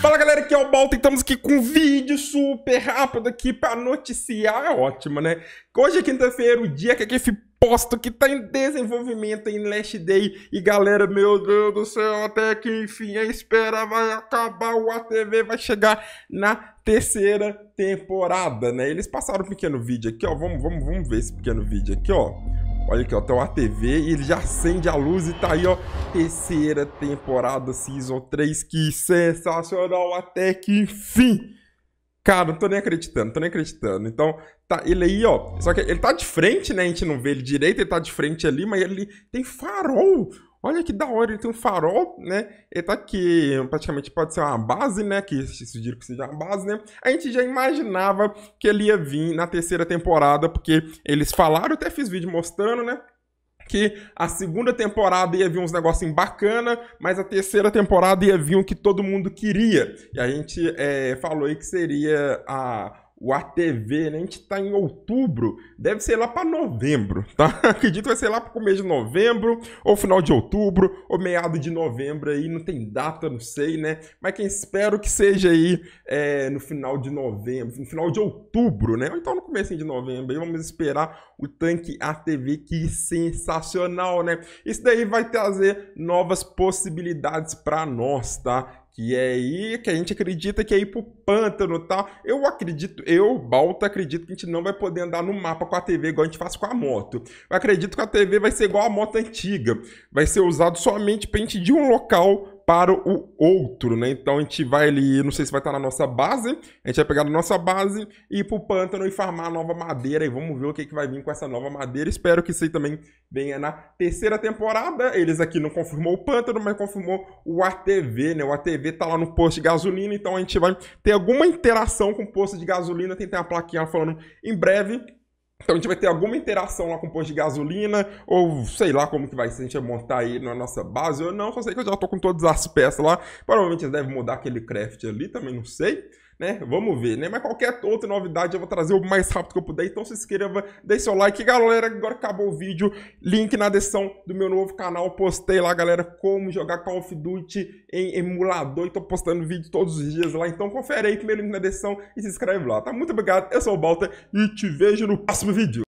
Fala galera, aqui é o Balta e estamos aqui com um vídeo super rápido aqui para noticiar, é ótimo né? Hoje é quinta-feira, o dia que a GIF posto que tá em desenvolvimento em Last Day e galera, meu Deus do céu, até que enfim a espera vai acabar, o ATV vai chegar na terceira temporada, né? Eles passaram um pequeno vídeo aqui, ó, vamos, vamos, vamos ver esse pequeno vídeo aqui, ó. Olha aqui, ó, tem uma TV e ele já acende a luz e tá aí, ó, terceira temporada Season 3, que sensacional até que enfim. Cara, não tô nem acreditando, tô nem acreditando. Então, tá, ele aí, ó, só que ele tá de frente, né, a gente não vê ele direito, ele tá de frente ali, mas ele tem farol. Olha que da hora, ele tem um farol, né? Ele tá aqui, praticamente pode ser uma base, né? Que sugiro que seja uma base, né? A gente já imaginava que ele ia vir na terceira temporada, porque eles falaram, eu até fiz vídeo mostrando, né? que a segunda temporada ia vir uns negocinhos bacana, mas a terceira temporada ia vir o que todo mundo queria. E a gente é, falou aí que seria a o ATV, né? A gente tá em outubro, deve ser lá para novembro, tá? Acredito que vai ser lá pro começo de novembro, ou final de outubro, ou meado de novembro aí, não tem data, não sei, né? Mas quem espero que seja aí é, no final de novembro, no final de outubro, né? Ou então no começo de novembro, aí vamos esperar o tanque ATV, que sensacional, né? Isso daí vai trazer novas possibilidades para nós, tá? que é aí que a gente acredita que é ir pro pântano e tal. Eu acredito, eu, Balta, acredito que a gente não vai poder andar no mapa com a TV igual a gente faz com a moto. Eu acredito que a TV vai ser igual a moto antiga. Vai ser usado somente pra gente ir de um local para o outro, né? Então a gente vai ali, não sei se vai estar na nossa base, a gente vai pegar na nossa base e ir pro pântano e farmar nova madeira e vamos ver o que, que vai vir com essa nova madeira. Espero que isso aí também venha na terceira temporada. Eles aqui não confirmou o pântano, mas confirmou o ATV, né? O ATV tá lá no posto de gasolina, então a gente vai ter alguma interação com o posto de gasolina, tem, tem uma plaquinha falando em breve então a gente vai ter alguma interação lá com o posto de gasolina, ou sei lá como que vai ser, a gente vai montar aí na nossa base ou não, só sei que eu já tô com todas as peças lá. Provavelmente eles devem mudar aquele craft ali, também não sei né? Vamos ver, né? Mas qualquer outra novidade eu vou trazer o mais rápido que eu puder. Então se inscreva, deixe seu like. Galera, agora acabou o vídeo. Link na descrição do meu novo canal. Postei lá, galera, como jogar Call of Duty em emulador. E tô postando vídeo todos os dias lá. Então confere aí, primeiro link na descrição e se inscreve lá, tá? Muito obrigado, eu sou o Balta e te vejo no próximo vídeo.